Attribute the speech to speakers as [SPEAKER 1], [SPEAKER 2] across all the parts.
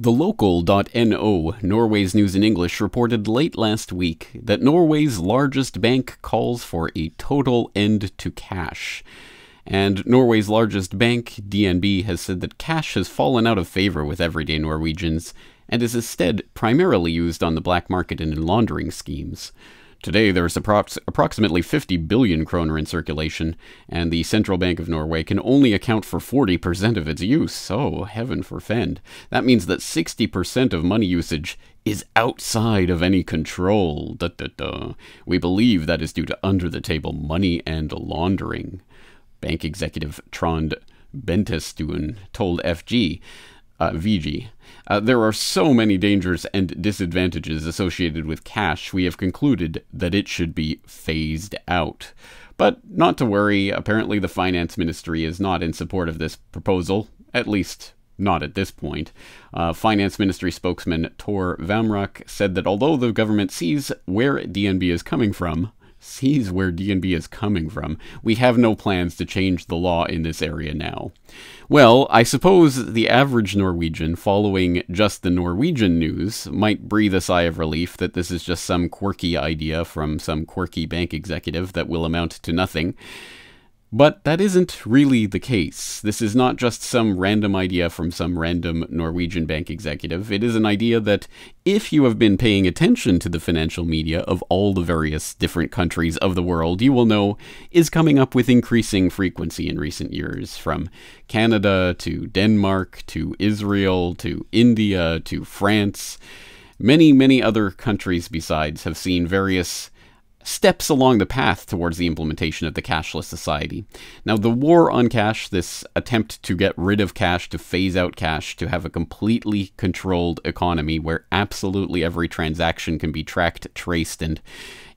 [SPEAKER 1] The local.no, Norway's News in English, reported late last week that Norway's largest bank calls for a total end to cash. And Norway's largest bank, DNB, has said that cash has fallen out of favor with everyday Norwegians and is instead primarily used on the black market and in laundering schemes. Today, there is approximately 50 billion kroner in circulation, and the Central Bank of Norway can only account for 40% of its use. Oh, heaven forfend. That means that 60% of money usage is outside of any control. Duh, duh, duh. We believe that is due to under the table money and laundering. Bank executive Trond Bentestuen told FG uh, VG. Uh, there are so many dangers and disadvantages associated with cash, we have concluded that it should be phased out. But not to worry, apparently the finance ministry is not in support of this proposal, at least not at this point. Uh, Finance Ministry spokesman Tor Vamrak said that although the government sees where DNB is coming from, sees where D&B is coming from. We have no plans to change the law in this area now. Well, I suppose the average Norwegian following just the Norwegian news might breathe a sigh of relief that this is just some quirky idea from some quirky bank executive that will amount to nothing. But that isn't really the case. This is not just some random idea from some random Norwegian bank executive. It is an idea that, if you have been paying attention to the financial media of all the various different countries of the world, you will know is coming up with increasing frequency in recent years, from Canada to Denmark to Israel to India to France. Many, many other countries besides have seen various steps along the path towards the implementation of the cashless society. Now, the war on cash, this attempt to get rid of cash, to phase out cash, to have a completely controlled economy where absolutely every transaction can be tracked, traced, and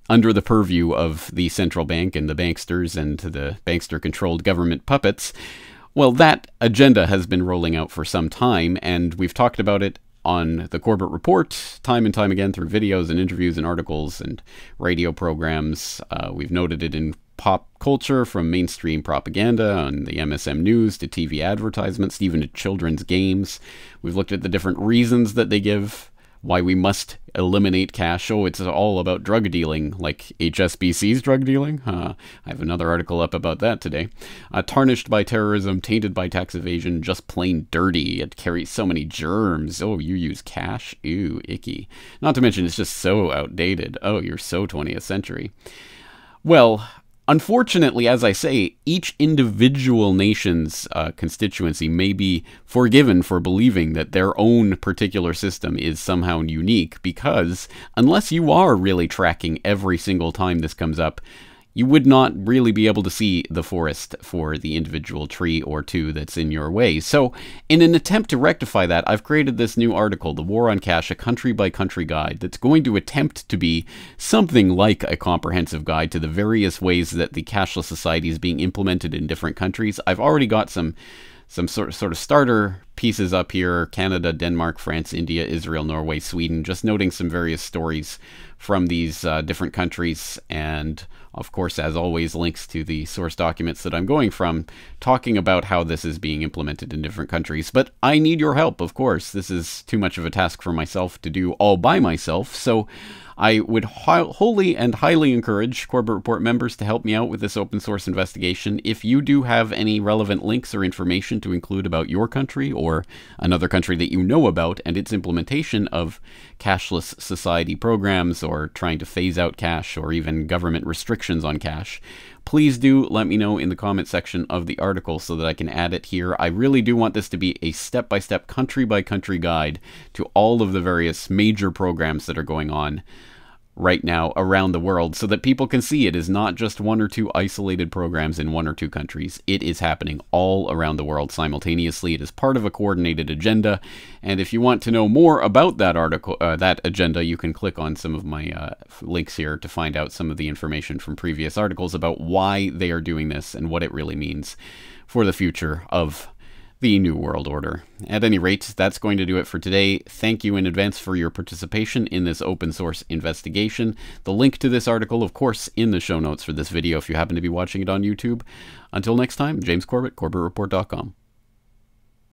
[SPEAKER 1] under the purview of the central bank and the banksters and the bankster controlled government puppets. Well, that agenda has been rolling out for some time, and we've talked about it on the Corbett Report time and time again through videos and interviews and articles and radio programs. Uh, we've noted it in pop culture from mainstream propaganda on the MSM news to TV advertisements, even to children's games. We've looked at the different reasons that they give why we must eliminate cash. Oh, it's all about drug dealing, like HSBC's drug dealing. Uh, I have another article up about that today. Uh, tarnished by terrorism, tainted by tax evasion, just plain dirty. It carries so many germs. Oh, you use cash? Ew, icky. Not to mention, it's just so outdated. Oh, you're so 20th century. Well, Unfortunately, as I say, each individual nation's uh, constituency may be forgiven for believing that their own particular system is somehow unique because unless you are really tracking every single time this comes up, you would not really be able to see the forest for the individual tree or two that's in your way. So, in an attempt to rectify that, I've created this new article, The War on Cash, a country by country guide, that's going to attempt to be something like a comprehensive guide to the various ways that the cashless society is being implemented in different countries. I've already got some some sort of, sort of starter pieces up here Canada, Denmark, France, India, Israel, Norway, Sweden, just noting some various stories from these uh, different countries. And of course, as always, links to the source documents that I'm going from, talking about how this is being implemented in different countries. But I need your help, of course. This is too much of a task for myself to do all by myself. So I would wholly and highly encourage Corbett Report members to help me out with this open source investigation. If you do have any relevant links or information to include about your country or another country that you know about and its implementation of cashless society programs or trying to phase out cash or even government restrictions on cash, please do let me know in the comment section of the article so that I can add it here. I really do want this to be a step by step, country by country guide to all of the various major programs that are going on right now around the world so that people can see it is not just one or two isolated programs in one or two countries. It is happening all around the world simultaneously. It is part of a coordinated agenda. And if you want to know more about that article, uh, that agenda, you can click on some of my uh, links here to find out some of the information from previous articles about why they are doing this and what it really means for the future of the New World Order. At any rate, that's going to do it for today. Thank you in advance for your participation in this open source investigation. The link to this article, of course, in the show notes for this video if you happen to be watching it on YouTube. Until next time, James Corbett, CorbettReport.com.